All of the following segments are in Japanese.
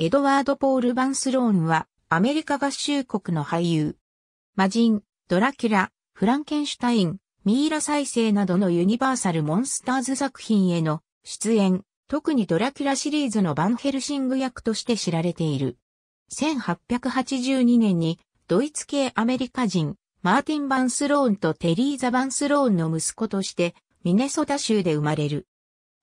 エドワード・ポール・バンスローンは、アメリカ合衆国の俳優。魔人、ドラキュラ、フランケンシュタイン、ミイラ再生などのユニバーサル・モンスターズ作品への出演、特にドラキュラシリーズのバンヘルシング役として知られている。1882年に、ドイツ系アメリカ人、マーティン・バンスローンとテリーザ・バンスローンの息子として、ミネソタ州で生まれる。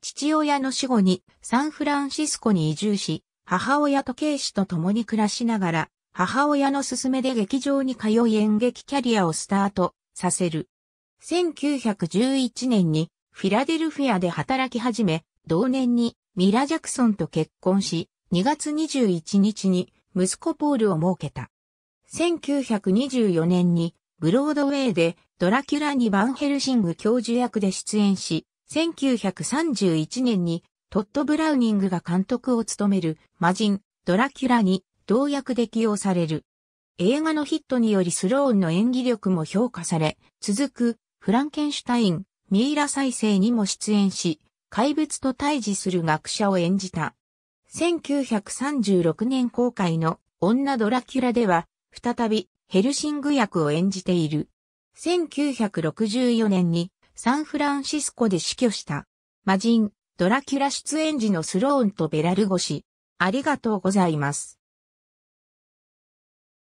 父親の死後にサンフランシスコに移住し、母親と警視と共に暮らしながら、母親の勧めで劇場に通い演劇キャリアをスタートさせる。1911年にフィラデルフィアで働き始め、同年にミラ・ジャクソンと結婚し、2月21日に息子ポールを設けた。1924年にブロードウェイでドラキュラにバンヘルシング教授役で出演し、1931年にトッド・ブラウニングが監督を務める魔人、ドラキュラに同役で起用される。映画のヒットによりスローンの演技力も評価され、続く、フランケンシュタイン、ミイラ再生にも出演し、怪物と対峙する学者を演じた。1936年公開の女ドラキュラでは、再びヘルシング役を演じている。1964年にサンフランシスコで死去した。魔人、ドラキュラ出演時のスローンとベラルゴシ。ありがとうございます。